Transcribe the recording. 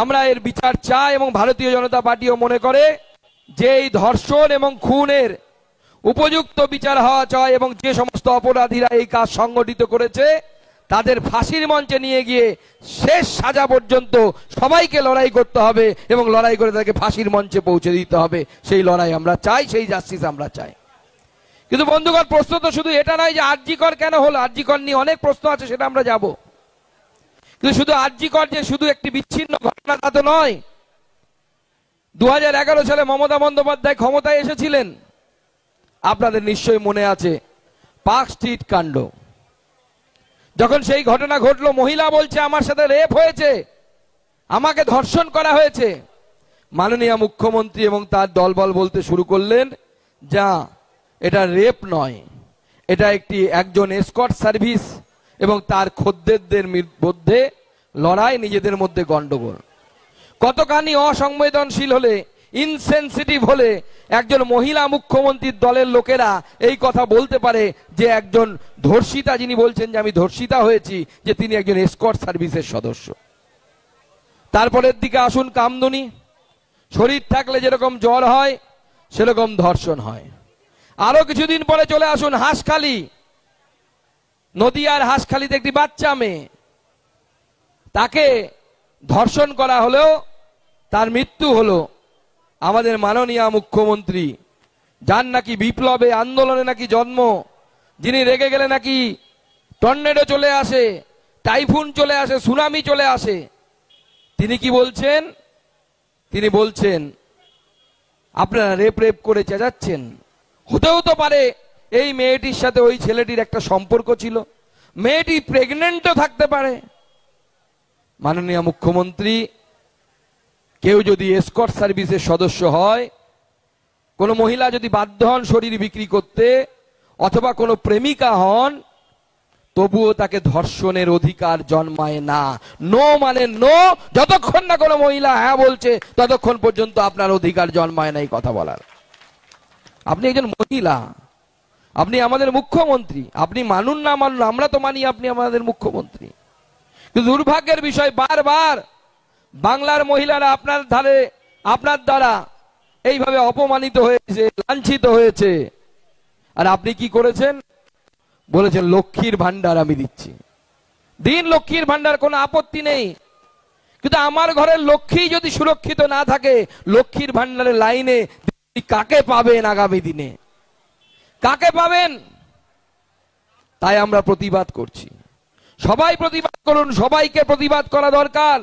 আমরা এর বিচার চাই এবং ভারতীয় জনতা পার্টিও মনে করে যে এই ধর্ষণ এবং খুনের উপযুক্ত বিচার হওয়া চয় এবং যে সমস্ত অপরাধীরা এই কাজ সংগঠিত করেছে তাদের ফাঁসির মঞ্চে নিয়ে গিয়ে শেষ সাজা পর্যন্ত সবাইকে লড়াই করতে হবে এবং লড়াই করে তাকে ফাঁসির মঞ্চে পৌঁছে দিতে হবে সেই লড়াই আমরা চাই সেই জাস্টিস আমরা চাই কিন্তু বন্ধুগণ প্রশ্ন তো শুধু এটা নয় যে আরজিকর কেন হলো আরজিকর নিয়ে অনেক প্রশ্ন আছে সেটা আমরা যাবো কিন্তু শুধু কর যে শুধু একটি বিচ্ছিন্ন ঘটনা তা তো নয় দু সালে মমতা বন্দ্যোপাধ্যায় ক্ষমতায় এসেছিলেন আপনাদের নিশ্চয়ই মনে আছে পার্ক স্ট্রিট কাণ্ড যখন সেই ঘটনা ঘটলো মহিলা বলছে আমার সাথে রেপ হয়েছে আমাকে ধর্ষণ করা হয়েছে মাননীয় মুখ্যমন্ত্রী এবং তার দলবল বলতে শুরু করলেন যা এটা রেপ নয় এটা একটি একজন এসকট সার্ভিস এবং তার খদ্দের মধ্যে লড়াই নিজেদের মধ্যে গন্ডগোল কতখানি অসংবেদনশীল হলে ইনসেন্সিটিভ হলে একজন মহিলা মুখ্যমন্ত্রীর দলের লোকেরা এই কথা বলতে পারে যে একজন ধর্ষিতা যিনি বলছেন যে আমি ধর্ষিতা হয়েছি যে তিনি একজন এসকট সার্ভিসের সদস্য তারপরের দিকে আসুন কামদুনি শরীর থাকলে যেরকম জ্বর হয় সেরকম ধর্ষণ হয় আরো কিছুদিন পরে চলে আসুন হাঁসখালি নদিয়ার হাঁসখালিতে একটি বাচ্চা মেয়ে তাকে ধর্ষণ করা হলেও তার মৃত্যু হলো আমাদের মাননীয় মুখ্যমন্ত্রী যার নাকি বিপ্লবে আন্দোলনে নাকি জন্ম যিনি রেগে গেলে নাকি টর্নেডো চলে আসে টাইফুন চলে আসে সুনামি চলে আসে তিনি কি বলছেন তিনি বলছেন আপনারা রেপ রেপ করে চেঁচাচ্ছেন হতেও তো পারে এই মেয়েটির সাথে ওই ছেলেটির একটা সম্পর্ক ছিল মেয়েটি প্রেগনেন্টও থাকতে পারে মাননীয় মুখ্যমন্ত্রী কেউ যদি এসকট সার্ভিসের সদস্য হয় কোনো মহিলা যদি বাধ্য হন শরীর বিক্রি করতে অথবা কোনো প্রেমিকা হন তবুও তাকে ধর্ষণের অধিকার জন্মায় না নো মানে নো যতক্ষণ না কোনো মহিলা হ্যাঁ বলছে ততক্ষণ পর্যন্ত আপনার অধিকার জন্মায় না এই কথা বলার আপনি একজন মহিলা আপনি আমাদের মুখ্যমন্ত্রী আপনি মানুন না মানুন আমরা তো মানি আপনি আমাদের মুখ্যমন্ত্রী কিন্তু দুর্ভাগ্যের বিষয় বারবার বাংলার মহিলারা আপনার ধারে আপনার দ্বারা এইভাবে অপমানিত হয়েছে লাঞ্ছিত হয়েছে আর আপনি কি করেছেন বলেছেন লক্ষ্মীর ভান্ডার আমি দিচ্ছি দিন লক্ষ্মীর ভান্ডার কোনো আপত্তি নেই কিন্তু আমার ঘরের লক্ষ্মী যদি সুরক্ষিত না থাকে লক্ষ্মীর ভান্ডারের লাইনে কাকে পাবেন আগামী দিনে কাকে পাবেন তাই আমরা প্রতিবাদ করছি সবাই প্রতিবাদ করুন সবাইকে প্রতিবাদ করা দরকার